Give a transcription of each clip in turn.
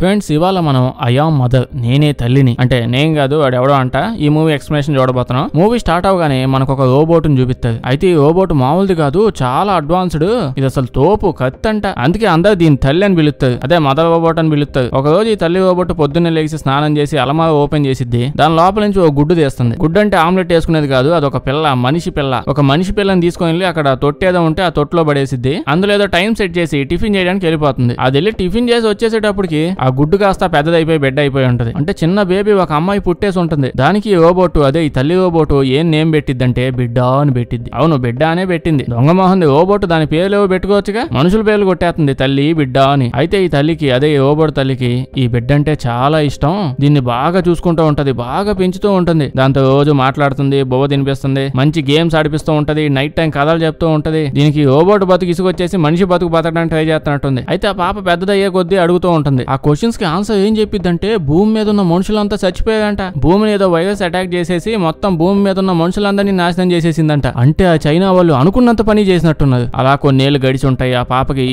friends ఇవాళ మనం I am mother నేనే తల్లిని అంటే నేను కాదు వాడు ఎవడో అంట ఈ మూవీ ఎక్స్ప్లెనేషన్ చూడబోతున్నాం మూవీ స్టార్ట్ అవగానే మనకు ఒక రోబోట్ ని చూపిస్తుంది అయితే ఈ రోబోట్ మామూలుది కాదు చాలా అడ్వాన్స్డ్ ఇది అసలు తోపు కత్తి అంట అందుకే అందరు దీని తల్లి అని పిలుస్తుంది అదే మదర్ రోబోట్ అని పిలుస్తుంది ఒక రోజు ఈ తల్లి రోబోట్ పొద్దున్నే లేచి స్నానం చేసి అలమార ఓపెన్ చేసిద్ది దాని లోపల నుంచి ఒక గుడ్డు తీస్తుంది గుడ్డు అంటే ఆమ్లెట్ వేసుకునేది కాదు అది ఒక పిల్ల మనిషి పిల్ల ఒక మనిషి పిల్లని తీసుకొని వెళ్ళి అక్కడ తొట్టేదో ఉంటే ఆ తొట్టులో పడేసిద్ది అందులో ఏదో టైం సెట్ చేసి టిఫిన్ చేయడానికి వెళ్ళిపోతుంది అది వెళ్ళి టిఫిన్ చేసి వచ్చేసేటప్పటికి ఆ గుడ్డు కాస్త పెద్దదైపోయి బిడ్డ అయిపోయి ఉంటుంది అంటే చిన్న బేబీ ఒక అమ్మాయి పుట్టేసి ఉంటుంది దానికి ఓబోటు అదే ఈ తల్లి ఓబోటు ఏం నేమ్ పెట్టిద్దంటే బిడ్డ అని పెట్టింది అవును బిడ్డ అనే పెట్టింది దొంగమోహంది రోబోటు దాని పేర్లేవో పెట్టుకోవచ్చుగా మనుషుల పేర్లు కొట్టేస్తుంది తల్లి బిడ్డ అని అయితే ఈ తల్లికి అదే ఈ రోబోట్ తల్లికి ఈ బిడ్డ అంటే చాలా ఇష్టం దీన్ని బాగా చూసుకుంటూ ఉంటది బాగా పెంచుతూ ఉంటుంది దాంతో రోజు మాట్లాడుతుంది బొవ్వ తినిపిస్తుంది మంచి గేమ్స్ ఆడిపిస్తూ ఉంటది నైట్ టైం కథలు చెప్తూ ఉంటది దీనికి ఓబోటు బతుకు ఇసుకొచ్చేసి మనిషి బతుకు బతకడానికి ట్రై చేస్తున్నట్టుంది అయితే ఆ పాప పెద్దదయ్యే కొద్దీ అడుగుతూ ఉంటుంది ఆ క్వశ్చన్స్ కి ఆన్సర్ ఏం చెప్పిద్దంటే భూమి మీద ఉన్న మనుషులంతా చచ్చిపోయాడంట భూమిని ఏదో వైరస్ అటాక్ చేసేసి మొత్తం భూమి మీద ఉన్న మనుషులందరినీ నాశనం చేసేసిందంట అంటే ఆ చైనా వాళ్ళు అనుకున్నంత పని చేసినట్టున్నారు అలా కొన్ని ఏళ్ళు గడిచి ఉంటాయి ఆ పాపకి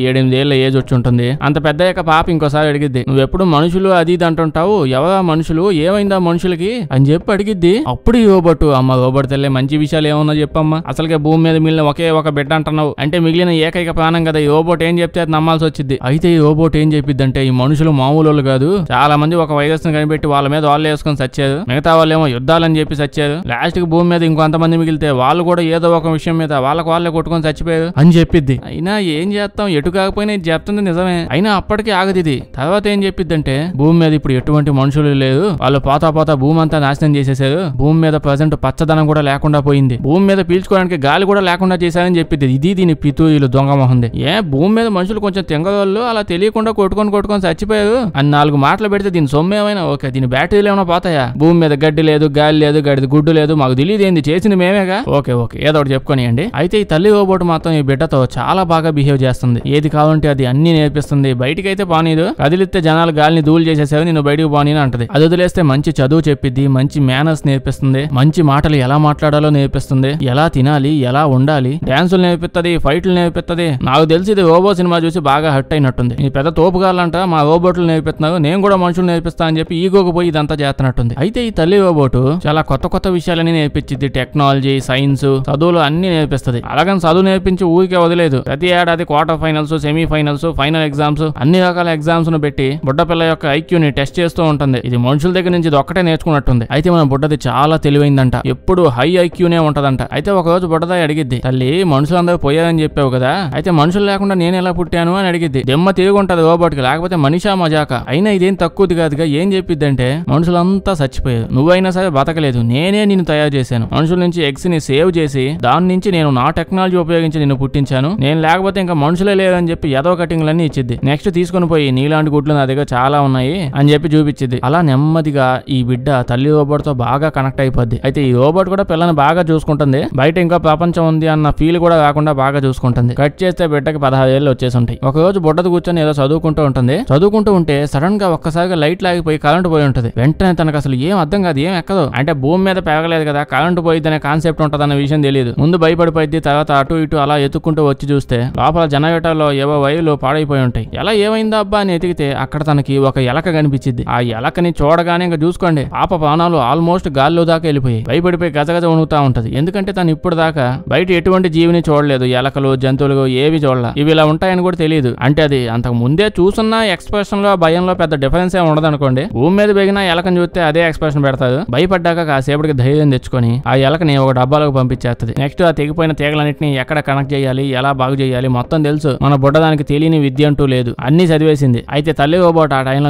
ఏళ్ళ ఏజ్ వచ్చి ఉంటుంది అంత పెద్ద పాప ఇంకోసారి అడిగిద్ది నువ్వెప్పుడు మనుషులు అది ఇది అంటుంటావు ఎవరా మనుషులు ఏమైందా మనుషులకి అని చెప్పి అడిగిద్ది అప్పుడు ఈ రోబోట్ అమ్మ రోబోట్ తెల్లే మంచి విషయాలు ఏమన్నా చెప్పమ్మా అసలుకే భూమి మీద మిగిలిన ఒకే ఒక బిడ్డ అంటున్నావు అంటే మిగిలిన ఏకైక ప్రాణం కదా ఈ రోబోట్ ఏం చెప్తే నమ్మాల్సి వచ్చింది అయితే ఈ రోబోట్ ఏం అంటే ఈ మనుషులు మా మామూలు కాదు చాలా మంది ఒక వైరస్ ను కనిపెట్టి వాళ్ళ మీద వాళ్ళు వేసుకొని సచ్చారు మిగతా వాళ్ళేమో యుద్ధాలని చెప్పి సచ్చారు లాస్ట్ కి భూమి మీద ఇంకొంతమంది మిగిలితే వాళ్ళు కూడా ఏదో ఒక విషయం మీద వాళ్ళకి వాళ్ళే కొట్టుకొని చచ్చిపోయారు అని చెప్పిద్ది అయినా ఏం చేస్తాం ఎటు కాకపోయినా ఇది చెప్తుంది నిజమే అయినా అప్పటికే ఆగది ఇది తర్వాత ఏం చెప్పిద్ది అంటే భూమి మీద ఇప్పుడు ఎటువంటి మనుషులు లేరు వాళ్ళు పోతా పోతా భూమి అంతా నాశనం చేసేసారు భూమి మీద ప్రజెంట్ పచ్చదనం కూడా లేకుండా పోయింది భూమి మీద పీల్చుకోవడానికి గాలి కూడా లేకుండా చేశారని చెప్పింది ఇది దీని పితూయిలు దొంగ మొహంది ఏ భూమి మీద మనుషులు కొంచెం తింగరోళ్ళు అలా తెలియకుండా కొట్టుకొని కొట్టుకొని చచ్చిపోయారు అని నాలుగు మాటలు పెడితే దీని సొమ్ము ఏమైనా ఓకే దీని బ్యాటరీలు ఏమైనా పోతాయా భూమి మీద గడ్డి లేదు గాలి లేదు గడిది గుడ్డు లేదు మాకు తెలియదు ఏంది చేసింది మేమేగా ఓకే ఓకే ఏదో ఒకటి చెప్పుకోనియండి అయితే ఈ తల్లి ఓబోటు మాత్రం ఈ బిడ్డతో చాలా బాగా బిహేవ్ చేస్తుంది ఏది కావాలంటే అది అన్ని నేర్పిస్తుంది బయటికి అయితే పానీదు కదిలిస్తే జనాలు గాలిని దూలు చేసేసేవి నేను బయటకు పానీని అంటది అది వదిలేస్తే మంచి చదువు చెప్పిద్ది మంచి మేనర్స్ నేర్పిస్తుంది మంచి మాటలు ఎలా మాట్లాడాలో నేర్పిస్తుంది ఎలా తినాలి ఎలా ఉండాలి డాన్సులు నేర్పిస్తుంది ఫైట్లు నేర్పిస్తుంది నాకు తెలిసి ఇది ఓబో సినిమా చూసి బాగా హట్ అయినట్టుంది ఈ పెద్ద తోపుగాలంట మా ఓబోట్లు నేర్పిస్తున్నావు నేను కూడా మనుషులు నేర్పిస్తా అని చెప్పి ఈగోకు పోయి ఇదంతా చేస్తున్నట్టుంది అయితే ఈ తల్లి రోబోటు చాలా కొత్త కొత్త విషయాలని నేర్పించింది టెక్నాలజీ సైన్స్ చదువులు అన్ని నేర్పిస్తుంది అలాగని చదువు నేర్పించి ఊరికే వదిలేదు ప్రతి ఏడాది quarter finals semi finals final exams అన్ని రకాల ఎగ్జామ్స్ ను పెట్టి బుడ్డ పిల్ల యొక్క ఐక్యూని టెస్ట్ చేస్తూ ఉంటుంది ఇది మనుషుల దగ్గర నుంచి ఇది ఒక్కటే నేర్చుకున్నట్టుంది అయితే మన బుడ్డది చాలా తెలివైందంట ఎప్పుడు హై ఐక్యూ నే ఉంటదంట అయితే ఒక రోజు బుడ్డదా అడిగిద్ది తల్లి మనుషులందరూ పోయారని చెప్పావు కదా అయితే మనుషులు లేకుండా నేను ఎలా పుట్టాను అని అడిగిద్ది దెమ్మ తిరిగి ఉంటది రోబోట్ కి లేకపోతే మనిషా మజా దాకా అయినా ఇదేం తక్కువది కాదుగా ఏం చెప్పిద్దంటే మనుషులంతా చచ్చిపోయారు నువ్వైనా సరే బతకలేదు నేనే నిన్ను తయారు చేశాను మనుషుల నుంచి ఎగ్స్ ని సేవ్ చేసి దాని నుంచి నేను నా టెక్నాలజీ ఉపయోగించి నిన్ను పుట్టించాను నేను లేకపోతే ఇంకా మనుషులే లేదని చెప్పి ఏదో అన్ని ఇచ్చిద్ది నెక్స్ట్ తీసుకుని పోయి నీలాంటి గుడ్లు నా దగ్గర చాలా ఉన్నాయి అని చెప్పి చూపించింది అలా నెమ్మదిగా ఈ బిడ్డ తల్లి రోబోట్ తో బాగా కనెక్ట్ అయిపోద్ది అయితే ఈ రోబోట్ కూడా పిల్లని బాగా చూసుకుంటుంది బయట ఇంకా ప్రపంచం ఉంది అన్న ఫీల్ కూడా కాకుండా బాగా చూసుకుంటుంది కట్ చేస్తే బిడ్డకి పదహారు ఏళ్ళు వచ్చేసి ఉంటాయి ఒక రోజు బుడ్డది కూర్చొని ఏదో చదువుకుంటూ ఉంటుంది చదువుకుంటూ ఉంటే ఉంటే సడన్ గా ఒక్కసారిగా లైట్ లాగిపోయి కరెంటు పోయి ఉంటుంది వెంటనే తనకు అసలు ఏం అర్థం కాదు ఏం ఎక్కదు అంటే భూమి మీద పెరగలేదు కదా కరెంటు పోయిద్ది అనే కాన్సెప్ట్ ఉంటుంది అన్న విషయం తెలియదు ముందు భయపడిపోయింది తర్వాత అటు ఇటు అలా ఎత్తుకుంటూ వచ్చి చూస్తే లోపల జనరేటర్లో ఏవో వైర్లు పాడైపోయి ఉంటాయి ఎలా ఏమైందా అబ్బా అని ఎతికితే అక్కడ తనకి ఒక ఎలక కనిపించింది ఆ ఎలకని చూడగానే ఇంకా చూసుకోండి పాప ప్రాణాలు ఆల్మోస్ట్ గాల్లో దాకా వెళ్ళిపోయి భయపడిపోయి గజగజ వణుకుతా ఉంటది ఎందుకంటే తను ఇప్పుడు దాకా బయట ఎటువంటి జీవిని చూడలేదు ఎలకలు జంతువులు ఏవి చూడలే ఇవి ఇలా ఉంటాయని కూడా తెలియదు అంటే అది అంతకు ముందే చూసున్న ఎక్స్ప్రెషన్ లో భయంలో పెద్ద డిఫరెన్స్ ఏమి ఉండదు అనుకోండి భూమి మీద పెగిన ఎలకని చూస్తే అదే ఎక్స్ప్రెషన్ పెడతాడు భయపడ్డాక కాసేపటికి ధైర్యం తెచ్చుకొని ఆ ఎలకని ఒక డబ్బాలోకి పంపించేస్తుంది నెక్స్ట్ ఆ తెగిపోయిన తీగలన్నింటిని ఎక్కడ కనెక్ట్ చేయాలి ఎలా బాగు చేయాలి మొత్తం తెలుసు మన దానికి తెలియని విద్య అంటూ లేదు అన్ని చదివేసింది అయితే తల్లి ఓబోట్ ఆ టైంలో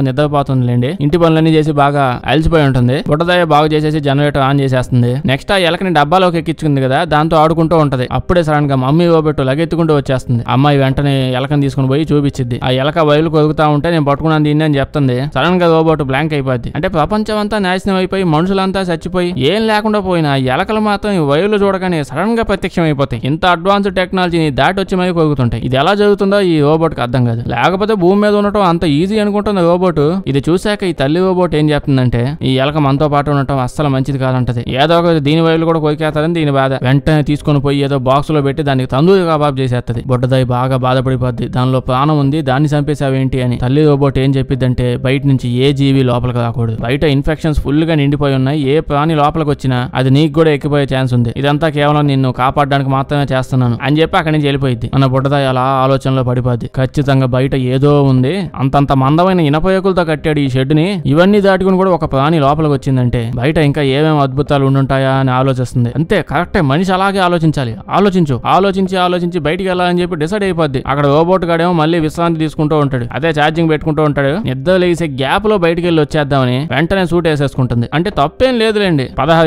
లేండి ఇంటి పనులన్నీ చేసి బాగా అలసిపోయి ఉంటుంది బుడ్డదాయ బాగు చేసేసి జనరేటర్ ఆన్ చేసేస్తుంది నెక్స్ట్ ఆ ఎలకని డబ్బాలోకి ఎక్కించుకుంది కదా దాంతో ఆడుకుంటూ ఉంటది అప్పుడే సడన్ గా మమ్మీ ఓబెట్టు లగెత్తుకుంటూ వచ్చేస్తుంది అమ్మాయి వెంటనే ఎలకని తీసుకుని పోయి చూపించింది ఆ ఎలక వైలు కొరుకుతా ఉంటే నేను పట్టుకుని నన్ను దీన్ని అని చెప్తుంది సడన్ గా రోబోట్ బ్లాంక్ అయిపోద్ది అంటే ప్రపంచం అంతా నాశనం అయిపోయి మనుషులంతా చచ్చిపోయి ఏం లేకుండా పోయినా ఎలకలు మాత్రం ఈ వైర్లు చూడగానే సడన్ గా ప్రత్యక్షం అయిపోతాయి ఇంత అడ్వాన్స్ టెక్నాలజీని దాటి వచ్చి మరి కోగుతుంటాయి ఇది ఎలా జరుగుతుందో ఈ రోబోట్ కి అర్థం కాదు లేకపోతే భూమి మీద ఉండటం అంత ఈజీ అనుకుంటుంది రోబోట్ ఇది చూశాక ఈ తల్లి రోబోట్ ఏం చెప్తుందంటే ఈ ఎలక మనతో పాటు ఉండటం అస్సలు మంచిది కాదంటది ఏదో ఒక దీని వైర్లు కూడా కొరికేస్తారని దీని బాధ వెంటనే తీసుకొని పోయి ఏదో బాక్స్ లో పెట్టి దానికి తందూరి కబాబ్ చేసేస్తుంది బుడ్డదాయి బాగా బాధపడిపోద్ది దానిలో ప్రాణం ఉంది దాన్ని చంపేసావేంటి అని తల్లి రోబోట్ ఏం చెప్పిద్దంటే బయట నుంచి ఏ జీవి లోపలికి రాకూడదు బయట ఇన్ఫెక్షన్స్ ఫుల్ గా నిండిపోయి ఉన్నాయి ఏ ప్రాణి లోపలికి వచ్చినా అది నీకు కూడా ఎక్కిపోయే ఛాన్స్ ఉంది ఇదంతా కేవలం నిన్ను కాపాడడానికి మాత్రమే చేస్తున్నాను అని చెప్పి అక్కడి నుంచి వెళ్ళిపోయింది మన బుడ్డద అలా ఆలోచనలో పడిపోద్ది ఖచ్చితంగా బయట ఏదో ఉంది అంతంత మందమైన ఇనపయోకులతో కట్టాడు ఈ షెడ్ని ఇవన్నీ దాటుకుని కూడా ఒక ప్రాణి లోపలికి వచ్చిందంటే బయట ఇంకా ఏమేమి అద్భుతాలు ఉండుంటాయా అని ఆలోచిస్తుంది అంతే కరెక్టే మనిషి అలాగే ఆలోచించాలి ఆలోచించు ఆలోచించి ఆలోచించి బయటికి వెళ్ళాలని చెప్పి డిసైడ్ అయిపోద్ది అక్కడ రోబోట్ గాడేమో మళ్ళీ విశ్రాంతి తీసుకుంటూ ఉంటాడు అదే ఛార్జింగ్ పెట్టుకుంటూ ఉంటాడు ఉంటాడు నిద్ర లేసే గ్యాప్ లో బయటకు వెళ్ళి వచ్చేద్దామని వెంటనే సూట్ వేసేసుకుంటుంది అంటే తప్పేం లేదులేండి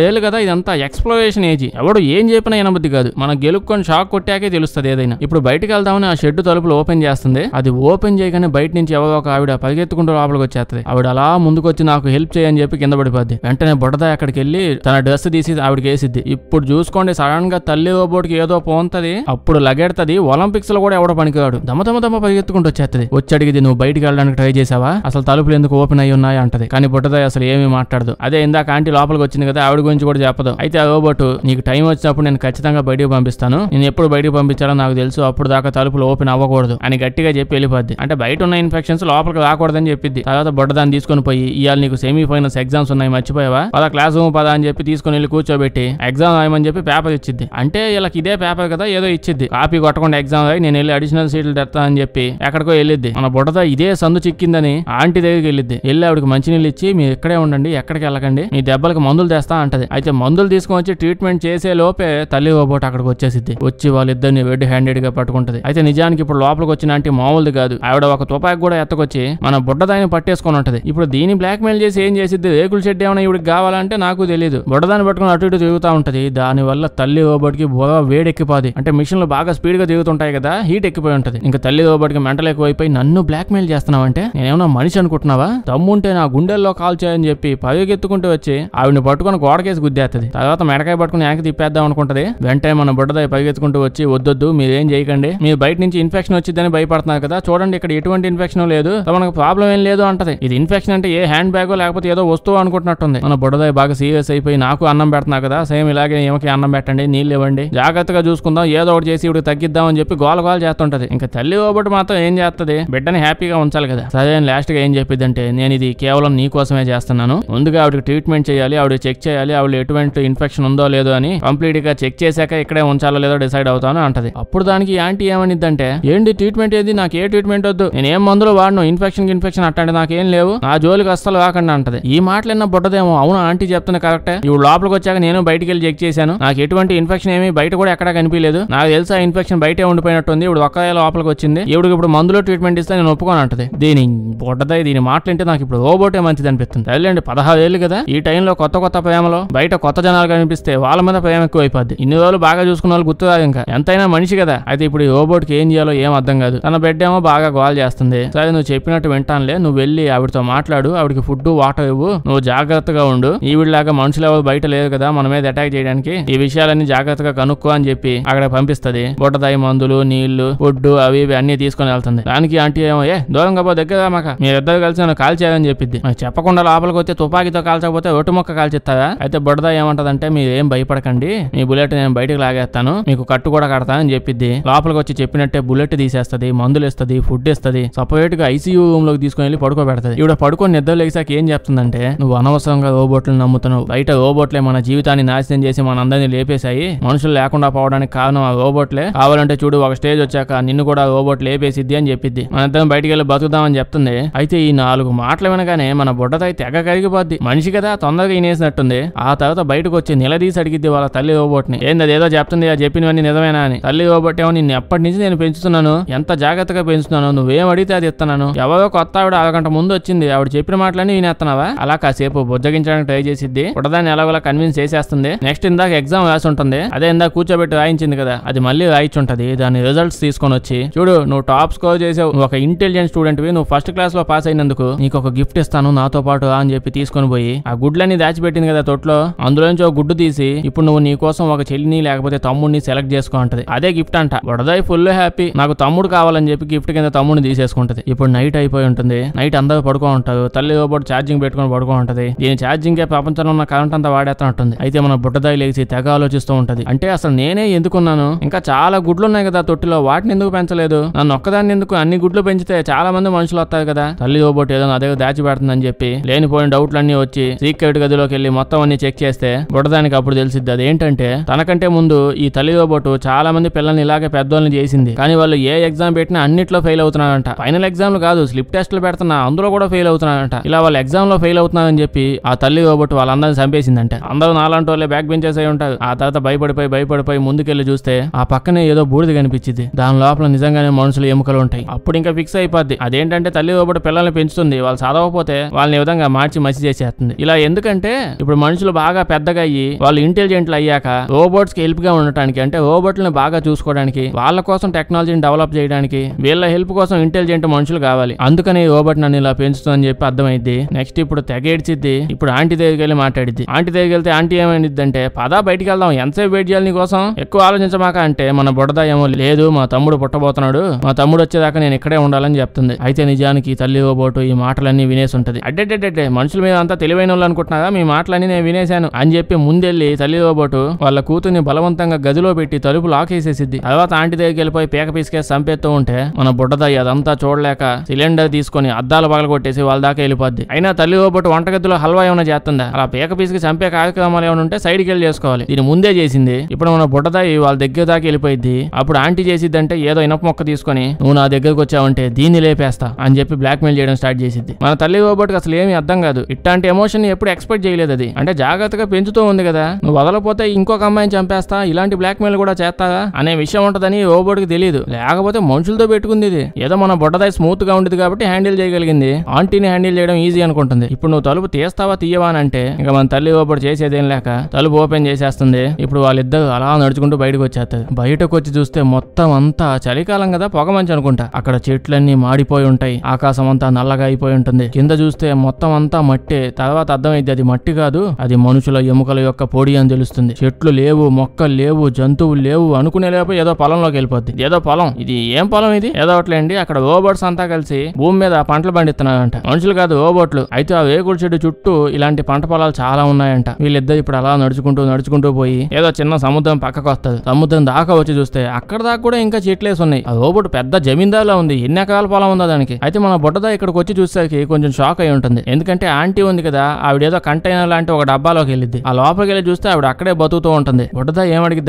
ఏళ్ళు కదా ఇదంతా ఎక్స్ప్లోరేషన్ ఏజ్ ఎవడు ఏం చెప్పినా వినబుద్ధి కాదు మనం గెలుక్కొని షాక్ కొట్టాకే తెలుస్తుంది ఏదైనా ఇప్పుడు బయటకు వెళ్దామని ఆ షెడ్ తలుపులు ఓపెన్ చేస్తుంది అది ఓపెన్ చేయగానే బయట నుంచి ఎవరో ఒక ఆవిడ పరిగెత్తుకుంటూ లోపలికి వచ్చేస్తుంది ఆవిడ అలా ముందుకొచ్చి నాకు హెల్ప్ చేయని చెప్పి కింద పడిపోద్ది వెంటనే బుడద అక్కడికి వెళ్ళి తన డ్రెస్ తీసి ఆవిడకి వేసిద్ది ఇప్పుడు చూసుకోండి సడన్ గా తల్లి రోబోట్కి ఏదో పోంతది అప్పుడు లగెడతది ఒలింపిక్స్ లో కూడా ఎవడో పనికిరాడు దమ దమ దమ పరిగెత్తుకుంటూ వచ్చేస్తుంది వచ్చడిగిది నువ్వు బయటికి వెళ్ళడానికి ట్రై చేసావా అసలు తలుపులు ఎందుకు ఓపెన్ అయి ఉన్నాయి అంటది కానీ బుట్టదాయ్ అసలు ఏమీ మాట్లాడదు అదే ఇందాక ఆంటీ లోపలికి వచ్చింది కదా ఆవిడ గురించి కూడా చెప్పదు అయితే రోబోటు నీకు టైం వచ్చినప్పుడు నేను ఖచ్చితంగా బయటకు పంపిస్తాను నేను ఎప్పుడు బయటకు పంపించాలో నాకు తెలుసు అప్పుడు దాకా తలుపులు ఓపెన్ అవ్వకూడదు అని గట్టిగా చెప్పి వెళ్ళిపోద్ది అంటే బయట ఉన్న ఇన్ఫెక్షన్స్ లోపలికి రాకూడదని చెప్పింది తర్వాత బుడ్డదాన్ని తీసుకొని పోయి ఇవాళ నీకు సెమీ ఫైనల్స్ ఎగ్జామ్స్ ఉన్నాయి మర్చిపోయావా పదా క్లాస్ రూమ్ పదా అని చెప్పి తీసుకుని వెళ్ళి కూర్చోబెట్టి ఎగ్జామ్ రాయమని చెప్పి పేపర్ ఇచ్చింది అంటే వీళ్ళకి ఇదే పేపర్ కదా ఏదో ఇచ్చింది కాపీ కొట్టకుండా ఎగ్జామ్ అయ్యి నేను వెళ్ళి అడిషనల్ సీట్లు తెస్తా అని చెప్పి ఎక్కడికో వెళ్ళిద్ది మన బుడ్డదా ఇదే సందు చిక్కి చిక్కిందని ఆంటీ దగ్గరికి వెళ్ళిద్ది వెళ్ళి ఆవిడకి మంచినీళ్ళు ఇచ్చి మీరు ఇక్కడే ఉండండి ఎక్కడికి వెళ్ళకండి మీ దెబ్బలకు మందులు తెస్తా అంటది అయితే మందులు తీసుకుని వచ్చి ట్రీట్మెంట్ చేసే లోపే తల్లి ఓబోట్ అక్కడికి వచ్చేసింది వచ్చి వాళ్ళిద్దరిని వెడ్ హ్యాండెడ్ గా పట్టుకుంటది అయితే నిజానికి ఇప్పుడు లోపలికి వచ్చిన ఆంటీ మామూలుది కాదు ఆవిడ ఒక తుపాకి కూడా ఎత్తకొచ్చి మన బుడ్డదాన్ని పట్టేసుకుని ఉంటది ఇప్పుడు దీన్ని బ్లాక్ మెయిల్ చేసి ఏం చేసిద్ది రేకుల షెడ్ ఏమైనా ఇవిడికి కావాలంటే నాకు తెలియదు బుడ్డదాన్ని పట్టుకుని అటు ఇటు తిరుగుతూ ఉంటది దానివల్ల తల్లి ఓబోట్కి బాగా వేడెక్కిపోది అంటే మిషన్లు బాగా స్పీడ్ గా తిరుగుతుంటాయి కదా హీట్ ఎక్కిపోయి ఉంటది ఇంకా తల్లి ఓబోట్కి మెంటలు ఎక్కువైపోయి నన్ను బ్లాక్ మెయిల్ చేస్తున్నావంటే నేనేమన్నా మనిషి అనుకుంటున్నావా తమ్ముంటే నా గుండెల్లో కాల్ చేయని చెప్పి పరిగెత్తుకుంటూ వచ్చి ఆవిడని పట్టుకుని గోడకేసి గుద్దేస్తుంది తర్వాత మెడకాయ పట్టుకుని యాంక తిప్పేద్దాం అనుకుంటది వెంటనే మన బుడ్డదై పరిగెత్తుకుంటూ వచ్చి వద్దొద్దు మీరేం చేయకండి మీరు బయట నుంచి ఇన్ఫెక్షన్ వచ్చిందని భయపడుతున్నారు కదా చూడండి ఇక్కడ ఎటువంటి ఇన్ఫెక్షన్ లేదు మనకు ప్రాబ్లం ఏం లేదు అంటది ఇది ఇన్ఫెక్షన్ అంటే ఏ హ్యాండ్ బ్యాగ్ లేకపోతే ఏదో వస్తువు అనుకుంటున్నట్టుంది మన బుడ్డదై బాగా సీరియస్ అయిపోయి నాకు అన్నం పెడుతున్నా కదా సేమ్ ఇలాగే ఏమకి అన్నం పెట్టండి నీళ్ళు ఇవ్వండి జాగ్రత్తగా చూసుకుందాం ఏదో ఒకటి చేసి ఇప్పుడు తగ్గిద్దాం అని చెప్పి గోల గోల చేస్తుంటది ఇంకా తల్లి ఓబట్టి మాత్రం ఏం చేస్తుంది బిడ్డని హ్యాపీగా ఉంచాలి కదా సరే అదేం లాస్ట్గా ఏం చెప్పిద్దంటే నేను ఇది కేవలం నీ కోసమే చేస్తున్నాను ముందుగా ఆవిడకి ట్రీట్మెంట్ చేయాలి ఆవిడ చెక్ చేయాలి ఆవిడ ఎటువంటి ఇన్ఫెక్షన్ ఉందో లేదో అని కంప్లీట్ గా చెక్ చేశాక ఇక్కడే ఉంచాలో లేదో డిసైడ్ అవుతాను అంటది అప్పుడు దానికి యాంటీ ఏమనిద్దంటే ఏంటి ట్రీట్మెంట్ ఏది నాకు ఏ ట్రీట్మెంట్ వద్దు నేను ఏం మందులు వాడను ఇన్ఫెక్షన్ ఇన్ఫెక్షన్ అట్టండి నాకేం లేవు నా జోలికి అస్సలు కాకండి అంటది ఈ మాటలు విన్న బుట్టదేమో అవును ఆంటీ చెప్తున్నా కరెక్టే ఇవి లోపలికి వచ్చాక నేను బయటికి వెళ్ళి చెక్ చేశాను నాకు ఎటువంటి ఇన్ఫెక్షన్ ఏమి బయట కూడా ఎక్కడా కనిపించలేదు నాకు తెలుసా ఇన్ఫెక్షన్ బయటే ఉండిపోయినట్టుంది ఇప్పుడు ఒక్కదే లోపలికి వచ్చింది ఇప్పుడు ఇప్పుడు మందులో ట్రీట్మెంట్ ఇస్తే నేను ఒప్పుకోను అంటది దీని బుడ్డదై దీని మాటలంటే నాకు ఇప్పుడు రోబోటే మంచిది అనిపిస్తుంది తల్లిండి పదహారు ఏళ్ళు కదా ఈ టైంలో కొత్త కొత్త ప్రేమలో బయట కొత్త జనాలు కనిపిస్తే వాళ్ళ మీద ప్రేమ ఎక్కువ అయిపోద్ది ఇన్ని రోజులు బాగా చూసుకున్న వాళ్ళు గుర్తురాదు ఇంకా ఎంతైనా మనిషి కదా అయితే ఇప్పుడు ఈ రోబోట్ కి ఏం చేయాలో ఏం అర్థం కాదు తన బెడ్ ఏమో బాగా గోల్ చేస్తుంది సరే నువ్వు చెప్పినట్టు వింటానులే నువ్వు వెళ్ళి ఆవిడతో మాట్లాడు ఆవిడకి ఫుడ్ వాటర్ ఇవ్వు నువ్వు జాగ్రత్తగా ఉండు ఈవిడలాగా మనుషులు ఎవరు బయట లేదు కదా మన మీద అటాక్ చేయడానికి ఈ విషయాలన్నీ జాగ్రత్తగా కనుక్కో అని చెప్పి అక్కడ పంపిస్తుంది బుట్టదాయి మందులు నీళ్లు ఫుడ్ అవి ఇవి అన్ని తీసుకుని వెళ్తుంది దానికి ఆంటీ ఏమో ఏ దూరంగా పో దగ్గర కదా మీరు మీరిద్దరు కలిసి నన్ను కాల్ చేయాలని చెప్పింది చెప్పకుండా లోపలికి వచ్చి తుపాకీతో కాల్చకపోతే ఒటు మొక్క కాల్చిస్తావా అయితే బుడద ఏమంటదంటే మీరేం భయపడకండి మీ బుల్లెట్ నేను బయటకు లాగేస్తాను మీకు కట్టు కూడా కడతానని చెప్పిద్ది లోపలికి వచ్చి చెప్పినట్టే బుల్లెట్ తీసేస్తుంది మందులు ఇస్తుంది ఫుడ్ ఇస్తుంది సపరేట్ గా ఐసీయూ రూమ్ లోకి తీసుకుని వెళ్ళి పడుకోబెడతది ఇవిడ పడుకొని నిద్ర లేచాక ఏం చెప్తుందంటే నువ్వు అనవసరంగా రోబోట్లు నమ్ముతున్నావు బయట రోబోట్లే మన జీవితాన్ని నాశనం చేసి మన అందరినీ లేపేశాయి మనుషులు లేకుండా పోవడానికి కారణం ఆ రోబోట్లే కావాలంటే చూడు ఒక స్టేజ్ వచ్చాక నిన్ను కూడా రోబోట్ లేపేసిద్ది అని చెప్పింది మన ఇద్దరం బయటికి వెళ్ళి బతుకుదామని చెప్తుంది అయితే ఈ నాలుగు మాటలు వినగానే మన బుడ్డతాయి తెగ కరిగిపోద్ది మనిషి కదా తొందరగా ఇనేసినట్టుంది ఆ తర్వాత బయటకు వచ్చి నిలదీసి అడిగిద్ది వాళ్ళ తల్లి రోబోట్ని ఏంది అదేదో చెప్తుంది ఆ చెప్పినవన్నీ నిజమేనా అని తల్లి రోబోట్ ఏమో నిన్ను ఎప్పటి నుంచి నేను పెంచుతున్నాను ఎంత జాగ్రత్తగా పెంచుతున్నాను నువ్వేం అడిగితే అది ఇస్తున్నాను ఎవరో కొత్త ఆవిడ అరగంట ముందు వచ్చింది ఆవిడ చెప్పిన మాటలన్నీ వినేస్తున్నావా అలా కాసేపు బుజ్జగించడానికి ట్రై చేసిద్ది ఉడదాన్ని ఎలాగోలా కన్విన్స్ చేసేస్తుంది నెక్స్ట్ ఇందాక ఎగ్జామ్ రాసి ఉంటుంది అదే ఇందాక కూర్చోబెట్టి రాయించింది కదా అది మళ్ళీ రాయించుంటది దాని రిజల్ట్స్ తీసుకొని వచ్చి చూడు నువ్వు టాప్ స్కోర్ చేసావు ఒక ఇంటెలిజెంట్ స్టూడెంట్ నువ్వు ఫస్ట్ క్లాస్ లో పాస్ అయినందుకు నీకు ఒక గిఫ్ట్ ఇస్తాను నాతో పాటు అని చెప్పి తీసుకొని పోయి ఆ గుడ్లన్నీ దాచిపెట్టింది కదా తొట్లో అందులోంచి ఒక గుడ్డు తీసి ఇప్పుడు నువ్వు నీ కోసం ఒక చెల్లిని లేకపోతే తమ్ముడిని సెలెక్ట్ చేసుకుంటది అదే గిఫ్ట్ అంట వడదాయి ఫుల్ హ్యాపీ నాకు తమ్ముడు కావాలని చెప్పి గిఫ్ట్ కింద తమ్ముడిని తీసేసుకుంటది ఇప్పుడు నైట్ అయిపోయి ఉంటుంది నైట్ అందరూ పడుకో ఉంటారు తల్లి పాటు ఛార్జింగ్ పెట్టుకుని పడుకో ఉంటది దీని ఛార్జింగ్ ప్రపంచంలో ఉన్న కరెంట్ అంతా వాడేస్తున్నట్టుంది అయితే మన బుట్టదాయి లేచి తెగ ఆలోచిస్తూ ఉంటది అంటే అసలు నేనే ఎందుకున్నాను ఇంకా చాలా గుడ్లు ఉన్నాయి కదా తొట్టిలో వాటిని ఎందుకు పెంచలేదు నన్ను ఒక్కదాన్ని ఎందుకు అన్ని గుడ్లు పెంచితే చాలా మంది మనుషులు వస్తారు కదా తల్లి రోబోట్ ఏదో నా దగ్గర దాచిపెడుతుందని చెప్పి లేనిపోయిన డౌట్లన్నీ వచ్చి సీక్రెట్ గదిలోకి వెళ్ళి మొత్తం అన్ని చెక్ చేస్తే బుడదానికి అప్పుడు తెలిసిద్ది అదేంటంటే తనకంటే ముందు ఈ తల్లి రోబోట్ చాలా మంది పిల్లల్ని ఇలాగే పెద్దోళ్ళని చేసింది కానీ వాళ్ళు ఏ ఎగ్జామ్ పెట్టినా అన్నిట్లో ఫెయిల్ అవుతున్నారంట ఫైనల్ ఎగ్జామ్ కాదు స్లిప్ టెస్ట్లు పెడుతున్నా అందులో కూడా ఫెయిల్ అవుతున్నారంట ఇలా వాళ్ళు ఎగ్జామ్ లో ఫెయిల్ అవుతున్నారని చెప్పి ఆ తల్లి రోబోట్ వాళ్ళందరినీ చంపేసిందంట అందరూ నాలాంటి వాళ్ళే బ్యాక్ బెంచెస్ అయి ఉంటారు ఆ తర్వాత భయపడిపోయి భయపడిపోయి ముందుకెళ్లి చూస్తే ఆ పక్కనే ఏదో బూడిద కనిపించింది దాని లోపల నిజంగానే మనుషులు ఎముకలు ఉంటాయి అప్పుడు ఇంకా ఫిక్స్ అయిపోద్ది అదేంటంటే తల్లి ఒకటి పిల్లల్ని పెంచుతుంది వాళ్ళు చదవకపోతే వాళ్ళని విధంగా మార్చి మసి చేసేస్తుంది ఇలా ఎందుకంటే ఇప్పుడు మనుషులు బాగా పెద్దగా అయ్యి వాళ్ళు ఇంటెలిజెంట్లు అయ్యాక రోబోట్స్ కి హెల్ప్ గా ఉండటానికి అంటే రోబోట్లను బాగా చూసుకోవడానికి వాళ్ళ కోసం టెక్నాలజీని డెవలప్ చేయడానికి వీళ్ళ హెల్ప్ కోసం ఇంటెలిజెంట్ మనుషులు కావాలి అందుకని రోబోట్ నన్ను ఇలా పెంచుతుందని చెప్పి అర్థమైంది నెక్స్ట్ ఇప్పుడు తెగేడ్చిద్ది ఇప్పుడు ఆంటీ దగ్గరికి వెళ్ళి మాట్లాడిద్ది ఆంటీ దగ్గరికి వెళ్తే ఆంటీ ఏమైంది అంటే పదా బయటికి వెళ్దాం ఎంతసేపు వెయిట్ చేయాలి కోసం ఎక్కువ ఆలోచించమాక అంటే మన బుడద ఏమో లేదు మా తమ్ముడు పుట్టబోతున్నాడు మా తమ్ముడు వచ్చేదాకా నేను ఇక్కడే ఉండాలని చెప్తుంది అయితే నిజం నిజానికి తల్లి ఓబోటు ఈ మాటలన్నీ ఉంటది అడ్డెడ్డెడ్డే మనుషుల మీద అంతా తెలివైన వాళ్ళు అనుకుంటున్నారా మీ మాటలన్నీ నేను వినేశాను అని చెప్పి ముందెళ్లి తల్లి ఓబోటు వాళ్ళ కూతుర్ని బలవంతంగా గదిలో పెట్టి తలుపు లాక్ వేసేసిద్ది తర్వాత ఆంటీ దగ్గరికి వెళ్ళిపోయి పేక పీసుకేసి చంపేస్తూ ఉంటే మన బుడ్డదయ్య అదంతా చూడలేక సిలిండర్ తీసుకొని అద్దాలు కొట్టేసి వాళ్ళ దాకా వెళ్ళిపోద్ది అయినా తల్లి ఓబోటు వంటగదిలో హల్వా ఏమైనా చేస్తుందా అలా పేక పీసుకి చంపే కార్యక్రమాలు ఏమైనా ఉంటే సైడ్కి వెళ్ళి చేసుకోవాలి దీని ముందే చేసింది ఇప్పుడు మన బుడ్డదాయి వాళ్ళ దగ్గర దాకా వెళ్ళిపోయింది అప్పుడు ఆంటీ చేసిద్దంటే ఏదో ఇనప మొక్క తీసుకొని నువ్వు నా దగ్గరకు వచ్చావంటే దీన్ని లేపేస్తా అని చెప్పి చెప్పి మెయిల్ చేయడం స్టార్ట్ చేసింది మన తల్లి రోబోట్కి అసలు ఏమీ అర్థం కాదు ఇట్లాంటి ఎమోషన్ ఎప్పుడు ఎక్స్పెక్ట్ చేయలేదు అది అంటే జాగ్రత్తగా పెంచుతూ ఉంది కదా నువ్వు వదలపోతే ఇంకొక అమ్మాయిని చంపేస్తా ఇలాంటి బ్లాక్మెయిల్ కూడా చేస్తావా అనే విషయం ఉంటదని రోబోట్కి తెలియదు లేకపోతే మనుషులతో పెట్టుకుంది ఇది ఏదో మన బుడ్డదాయి స్మూత్ గా ఉండేది కాబట్టి హ్యాండిల్ చేయగలిగింది ఆంటీని హ్యాండిల్ చేయడం ఈజీ అనుకుంటుంది ఇప్పుడు నువ్వు తలుపు తీస్తావా తీయవా అని అంటే ఇంకా మన తల్లి ఓపెన్ చేసేదేం లేక తలుపు ఓపెన్ చేసేస్తుంది ఇప్పుడు వాళ్ళిద్దరు అలా నడుచుకుంటూ బయటకు వచ్చేస్తుంది బయటకు వచ్చి చూస్తే మొత్తం అంతా చలికాలం కదా పొగ మంచి అనుకుంటా అక్కడ చెట్లన్నీ మాడిపోయి ఉంటాయి ఆకాశం అంతా నల్లగా అయిపోయి ఉంటుంది కింద చూస్తే మొత్తం అంతా మట్టి తర్వాత అర్థమైంది అది మట్టి కాదు అది మనుషుల ఎముకల యొక్క పొడి అని తెలుస్తుంది చెట్లు లేవు మొక్కలు లేవు జంతువులు లేవు అనుకునే లేపు ఏదో పొలంలోకి వెళ్ళిపోద్ది ఏదో పొలం ఇది ఏం పొలం ఇది ఏదో ఒకట్లేండి అక్కడ ఓబోట్స్ అంతా కలిసి భూమి మీద పంటలు పండిస్తున్నారంట మనుషులు కాదు ఓబోట్లు అయితే ఆ వేగుడు చెట్టు చుట్టూ ఇలాంటి పంట పొలాలు చాలా ఉన్నాయంట వీళ్ళిద్దరు ఇప్పుడు అలా నడుచుకుంటూ నడుచుకుంటూ పోయి ఏదో చిన్న సముద్రం పక్కకు వస్తుంది సముద్రం దాకా వచ్చి చూస్తే అక్కడ దాకా కూడా ఇంకా చెట్లేసి ఉన్నాయి ఆ ఓబోట్ పెద్ద జమీందారులా ఉంది ఎన్ని ఎకరాల పొలం ఉందా దానికి అయితే మన బుడ్డదా ఇక్కడికి వచ్చి చూసేసరికి కొంచెం షాక్ అయి ఉంటుంది ఎందుకంటే ఆంటీ ఉంది కదా ఆవిడేదో కంటైనర్ లాంటి ఒక డబ్బాలోకి వెళ్ళింది ఆ లోపలికి వెళ్ళి చూస్తే ఆవిడ అక్కడే బతుకుతూ ఉంటుంది బుడ్డదా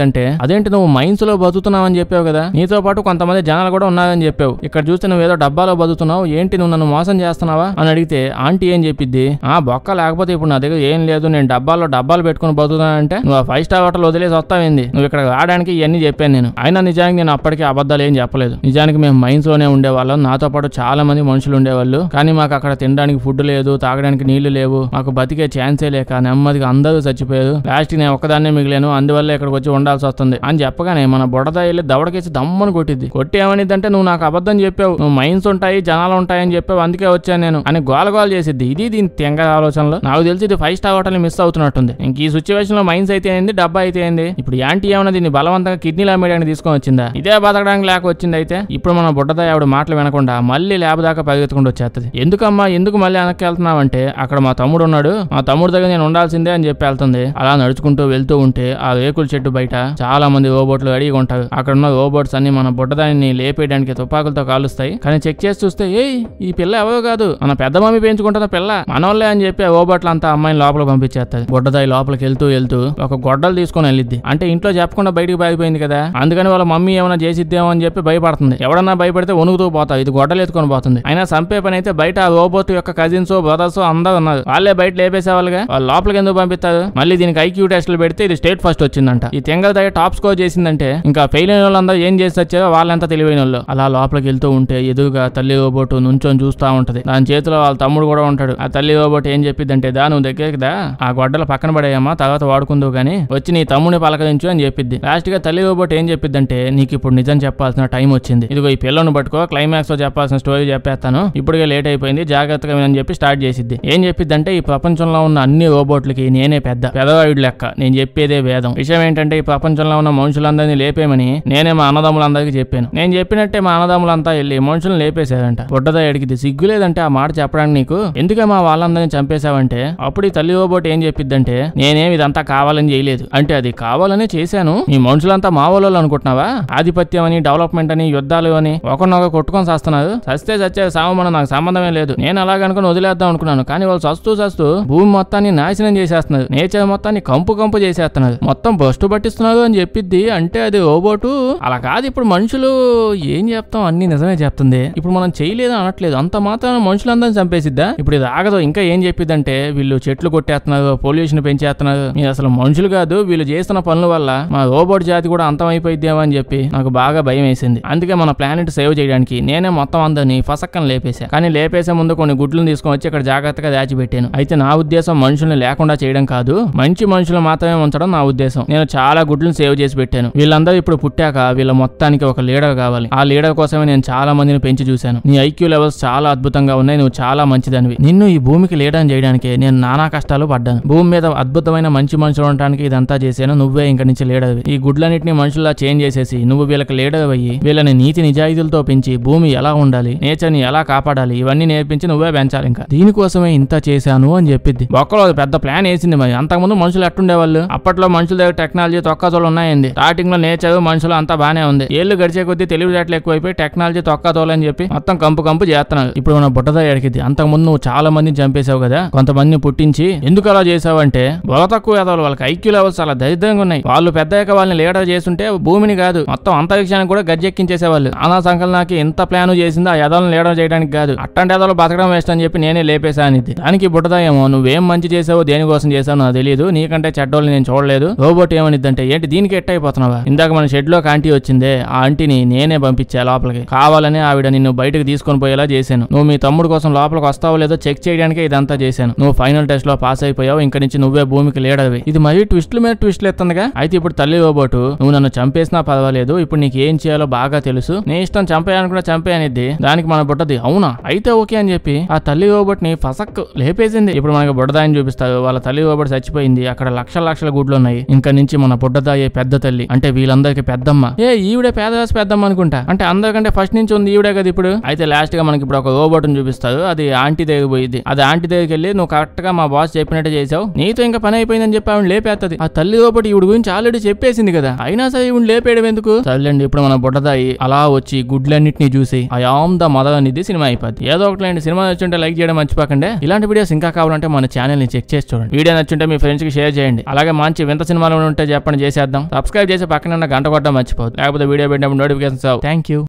అంటే అదేంటి నువ్వు మైన్స్ లో బతుకుతున్నావని చెప్పావు కదా నీతో పాటు కొంతమంది జనాలు కూడా ఉన్నారని చెప్పావు ఇక్కడ చూస్తే నువ్వు ఏదో డబ్బాలో బతుకుతున్నావు ఏంటి నువ్వు నన్ను మోసం చేస్తున్నావా అని అడిగితే ఆంటీ ఏం చెప్పిద్ది ఆ బొక్క లేకపోతే ఇప్పుడు నా దగ్గర ఏం లేదు నేను డబ్బాలో డబ్బాలు పెట్టుకుని బతుకుతానంటే నువ్వు ఫైవ్ స్టార్ హోటల్ వదిలేసి వస్తావింది నువ్వు ఇక్కడ రావడానికి ఇవన్నీ చెప్పాను నేను అయినా నిజానికి నేను అప్పటికీ అబద్ధాలు ఏం చెప్పలేదు నిజానికి మేము మైన్స్ లోనే ఉండేవాళ్ళం నాతో పాటు చాలా మంది మనుషులు ఉండేవాళ్ళు కానీ మాకు అక్కడ తినడానికి ఫుడ్ లేదు తాగడానికి నీళ్లు లేవు మాకు బతికే ఛాన్సే లేక నెమ్మదిగా అందరూ చచ్చిపోయారు లాస్ట్ నేను ఒక్కదాన్నే మిగిలాను అందువల్ల ఇక్కడికి వచ్చి ఉండాల్సి వస్తుంది అని చెప్పగానే మన బుడద వెళ్ళి దవడకేసి దమ్మని కొట్టింది కొట్టి అంటే నువ్వు నాకు అబద్ధం చెప్పావు నువ్వు మైన్స్ ఉంటాయి జనాలు ఉంటాయని చెప్పావు అందుకే వచ్చాను నేను అని గోల గోల చేసిద్ది ఇది దీని తెంగ ఆలోచనలో నాకు తెలిసి ఇది ఫైవ్ స్టార్ హోటల్ మిస్ అవుతున్నట్టుంది ఇంక ఈ సిచ్యువేషన్ లో మైన్స్ అయితే ఏంది డబ్బా అయితే ఏంది ఇప్పుడు యాంటీ ఏమైనా దీన్ని బలవంతంగా కిడ్నీలో అమ్మేయడానికి తీసుకొని వచ్చిందా ఇదే బతకడానికి లేక వచ్చింది అయితే ఇప్పుడు మన బుడ్డద ఆవిడ మాటలు వినకుండా మళ్ళీ లేబర్ ల్యాబ్ దాకా పరిగెత్తుకుంటూ వచ్చేస్తుంది ఎందుకమ్మా ఎందుకు మళ్ళీ వెనక్కి వెళ్తున్నావు అంటే అక్కడ మా తమ్ముడు ఉన్నాడు మా తమ్ముడు దగ్గర నేను ఉండాల్సిందే అని చెప్పి వెళ్తుంది అలా నడుచుకుంటూ వెళ్తూ ఉంటే ఆ రేకుల చెట్టు బయట చాలా మంది రోబోట్లు అడిగి ఉంటారు అక్కడ ఉన్న రోబోట్స్ అన్ని మన బుడ్డదాన్ని లేపేయడానికి తుపాకులతో కాలుస్తాయి కానీ చెక్ చేసి చూస్తే ఏ ఈ పిల్ల ఎవరు కాదు మన పెద్ద మమ్మీ పెంచుకుంటున్న పిల్ల మనోళ్ళే అని చెప్పి రోబోట్లు అంతా అమ్మాయిని లోపల పంపించేస్తారు బుడ్డదాయి లోపలికి వెళ్తూ వెళ్తూ ఒక గొడ్డలు తీసుకొని వెళ్ళిద్ది అంటే ఇంట్లో చెప్పకుండా బయటకు పారిపోయింది కదా అందుకని వాళ్ళ మమ్మీ ఏమైనా చేసిద్దేమో అని చెప్పి భయపడుతుంది ఎవడన్నా భయపడితే వణుకుతూ పోతా ఇది గొడ్డలు ఎత్తుకొని పోతుంది అయిపోతుంది అయినా సంపే పని అయితే బయట ఆ రోబోట్ యొక్క కజిన్స్ బ్రదర్స్ అందరూ ఉన్నారు వాళ్ళే బయట లేపేసేవాళ్ళుగా వాళ్ళు లోపలికి ఎందుకు పంపిస్తారు మళ్ళీ దీనికి ఐక్యూ టెస్టులు పెడితే ఇది స్టేట్ ఫస్ట్ వచ్చిందంట ఈ తెంగల్ దగ్గర టాప్ స్కోర్ చేసిందంటే ఇంకా ఫెయిల్ అయిన వాళ్ళందరూ ఏం చేసి వచ్చారో వాళ్ళంతా తెలివైన వాళ్ళు అలా లోపలికి వెళ్తూ ఉంటే ఎదురుగా తల్లి రోబోట్ నుంచొని చూస్తూ ఉంటది దాని చేతిలో వాళ్ళ తమ్ముడు కూడా ఉంటాడు ఆ తల్లి రోబోట్ ఏం అంటే దా నువ్వు దగ్గరికి దా ఆ గొడ్డలు పక్కన పడేయమ్మా తర్వాత వాడుకుందో కానీ వచ్చి నీ తమ్ముడిని పలకరించు అని చెప్పింది లాస్ట్ గా తల్లి రోబోట్ ఏం చెప్పిద్దంటే నీకు ఇప్పుడు నిజం చెప్పాల్సిన టైం వచ్చింది ఇదిగో ఈ పిల్లను పట్టుకో క్లైమాక్స్ లో చెప్పాల్సిన స్టోరీ చెప్పేస్తాను ఇప్పుడుగా లేట్ అయిపోయింది జాగ్రత్తగా అని చెప్పి స్టార్ట్ చేసిద్ది ఏం చెప్పిద్దంటే ఈ ప్రపంచంలో ఉన్న అన్ని రోబోట్లకి నేనే పెద్ద పెదవాయుడు లెక్క నేను చెప్పేదే వేదం విషయం ఏంటంటే ఈ ప్రపంచంలో ఉన్న మనుషులందరినీ లేపేమని నేనే మా అన్నదమ్ములందరికీ చెప్పాను నేను చెప్పినట్టే మా అన్నదమ్ములంతా వెళ్ళి మనుషులను లేపేశారంట బుడ్డదా ఎడిగింది సిగ్గు లేదంటే ఆ మాట చెప్పడానికి నీకు ఎందుకే మా వాళ్ళందరినీ చంపేశావంటే అప్పుడు ఈ తల్లి రోబోట్ ఏం చెప్పిద్దంటే నేనేమి ఇదంతా కావాలని చేయలేదు అంటే అది కావాలని చేశాను ఈ మనుషులంతా మా వాళ్ళు అనుకుంటున్నావా ఆధిపత్యం అని డెవలప్మెంట్ అని యుద్ధాలు అని ఒకరినొక కొట్టుకొని చేస్తున్నారు చస్తే చచ్చే సావమనం నాకు సంబంధమే లేదు నేను అలాగనుకుని వదిలేద్దాం అనుకున్నాను కానీ వాళ్ళు సస్తూ సస్తూ భూమి మొత్తాన్ని నాశనం చేసేస్తున్నారు నేచర్ మొత్తాన్ని కంపు కంపు చేసేస్తున్నారు మొత్తం బస్టు పట్టిస్తున్నారు అని చెప్పిద్ది అంటే అది ఓబోటు అలా కాదు ఇప్పుడు మనుషులు ఏం చెప్తాం అన్ని నిజమే చెప్తుంది ఇప్పుడు మనం చేయలేదు అనట్లేదు అంత మాత్రం మనుషులందరినీ చంపేసిద్దా ఇప్పుడు ఇది ఆగదు ఇంకా ఏం చెప్పిద్దంటే వీళ్ళు చెట్లు కొట్టేస్తున్నారు పొల్యూషన్ పెంచేస్తున్నారు మీరు అసలు మనుషులు కాదు వీళ్ళు చేస్తున్న పనుల వల్ల మా రోబోట్ జాతి కూడా అంతం అని చెప్పి నాకు బాగా భయం వేసింది అందుకే మన ప్లానెట్ సేవ్ చేయడానికి నేనే మొత్తం అందరినీ ఫస్ట్ పసక్కన లేపేశా కానీ లేపేసే ముందు కొన్ని గుడ్లను తీసుకొని వచ్చి ఇక్కడ జాగ్రత్తగా దాచిపెట్టాను అయితే నా ఉద్దేశం మనుషుల్ని లేకుండా చేయడం కాదు మంచి మనుషులు మాత్రమే ఉంచడం నా ఉద్దేశం నేను చాలా గుడ్లను సేవ్ చేసి పెట్టాను వీళ్ళందరూ ఇప్పుడు పుట్టాక వీళ్ళ మొత్తానికి ఒక లీడర్ కావాలి ఆ లీడర్ కోసమే నేను చాలా మందిని పెంచి చూశాను నీ ఐక్యూ లెవెల్స్ చాలా అద్భుతంగా ఉన్నాయి నువ్వు చాలా మంచిదనివి నిన్ను ఈ భూమికి లీడర్ చేయడానికి నేను నానా కష్టాలు పడ్డాను భూమి మీద అద్భుతమైన మంచి మనుషులు ఉండడానికి ఇదంతా చేశాను నువ్వే ఇంక నుంచి లీడర్ ఈ గుడ్లన్నింటినీ మనుషుల్లా చేంజ్ చేసేసి నువ్వు వీళ్ళకి లీడర్ అయ్యి వీళ్ళని నీతి నిజాయితీలతో పెంచి భూమి ఎలా ఉండాలి నేచర్ భాషని ఎలా కాపాడాలి ఇవన్నీ నేర్పించి నువ్వే పెంచాలి ఇంకా దీనికోసమే ఇంత చేశాను అని చెప్పింది బొక్కలో పెద్ద ప్లాన్ వేసింది మరి అంతకుముందు మనుషులు ఎట్టుండేవాళ్ళు అప్పట్లో మనుషుల దగ్గర టెక్నాలజీ తొక్కతోలు ఉన్నాయండి స్టార్టింగ్ లో నేర్చదు మనుషులు అంతా బానే ఉంది ఏళ్ళు గడిచే కొద్దీ తెలివి రేట్లు ఎక్కువైపోయి టెక్నాలజీ తొక్కతోలు అని చెప్పి మొత్తం కంపు కంపు చేస్తున్నారు ఇప్పుడు మన బుట్టతో ఎడికిద్ది అంతకుముందు నువ్వు చాలా మందిని చంపేశావు కదా కొంతమందిని పుట్టించి ఎందుకు అలా చేసావంటే బుల తక్కువ ఏదో వాళ్ళకి ఐక్యూ లెవెల్స్ చాలా దరిద్రంగా ఉన్నాయి వాళ్ళు పెద్దయ్యాక వాళ్ళని లీడర్ చేస్తుంటే భూమిని కాదు మొత్తం అంతరిక్షానికి కూడా గజ్జెక్కించేసేవాళ్ళు అనా సంకల్ నాకు ఇంత ప్లాన్ చేసిందో ఆ యదవలను చేయడం చేయడానికి కాదు అట్టంటే బతకడం వేస్ట్ అని చెప్పి నేనే లేపేశాను ఇది దానికి బుట్టదాయేమో నువ్వేం మంచి చేసావో దేనికోసం చేసావు నాకు తెలియదు నీకంటే చెడ్డోళ్ళు నేను చూడలేదు రోబోట్ ఏమనిద్దంటే ఏంటి దీనికి ఎట్ అయిపోతున్నావా ఇందాక మన షెడ్ లో ఆంటీ వచ్చిందే ఆ ఆంటీని నేనే పంపించా లోపలికి కావాలని ఆవిడ నిన్ను బయటకు తీసుకొని పోయేలా చేశాను నువ్వు మీ తమ్ముడు కోసం లోపలికి వస్తావో లేదో చెక్ చేయడానికి ఇదంతా చేశాను నువ్వు ఫైనల్ టెస్ట్ లో పాస్ అయిపోయావు ఇంక నుంచి నువ్వే భూమికి లేడవి ఇది మరీ ట్విస్టుల మీద ట్విస్టులు ఎత్తుందిగా అయితే ఇప్పుడు తల్లి రోబోటు నువ్వు నన్ను చంపేసినా పర్వాలేదు ఇప్పుడు నీకు ఏం చేయాలో బాగా తెలుసు నీ ఇష్టం చంపేయాలనుకున్నా చంపేయనిద్ది దానికి మన బుడ్డది అవునా అయితే ఓకే అని చెప్పి ఆ తల్లి ఓబట్ని ఫసక్ లేపేసింది ఇప్పుడు మనకి బుడ్డదాయని చూపిస్తారు వాళ్ళ తల్లి ఓబట్ చచ్చిపోయింది అక్కడ లక్షల లక్షల గుడ్లు ఉన్నాయి ఇంకా నుంచి మన బుడ్డదాయే పెద్ద తల్లి అంటే వీళ్ళందరికి పెద్దమ్మ ఏ ఈవిడే పేదరాశి పెద్దమ్మ అనుకుంటా అంటే అందరికంటే ఫస్ట్ నుంచి ఉంది ఈవిడే కదా ఇప్పుడు అయితే లాస్ట్ గా మనకి ఇప్పుడు ఒక రోబోట్ చూపిస్తారు అది ఆంటీ దగ్గర పోయింది అది ఆంటీ దగ్గరికి వెళ్ళి నువ్వు కరెక్ట్ గా మా బాస్ చెప్పినట్టు చేసావు నీతో ఇంకా పని అయిపోయిందని చెప్పి ఆవిడ లేపేస్తుంది ఆ తల్లి రోబోట్ ఈవిడ గురించి ఆల్రెడీ చెప్పేసింది కదా అయినా సరే ఈవిడ లేపేయడం ఎందుకు తల్లి ఇప్పుడు మన బుడ్డదాయి అలా వచ్చి గుడ్లన్నిటిని చూసి ఐ ఆమ్ ద మదర్ ఇది సినిమా అయిపోద్ది ఏదో ఒకటి సినిమా నచ్చుంటే లైక్ చేయడం మర్చిపోకండి ఇలాంటి వీడియోస్ ఇంకా కావాలంటే మన ఛానల్ ని చెక్ చేసి చూడండి వీడియో నచ్చుంటే మీ ఫ్రెండ్స్ కి షేర్ చేయండి అలాగే మంచి వింత సినిమాలు ఉంటే చెప్పండి చేసేద్దాం సబ్స్క్రైబ్ చేసి పక్కన గంట కొట్టడం మర్చిపోదు లేకపోతే వీడియో పెట్టినప్పుడు నోటిఫికేషన్ థ్యాంక్ యూ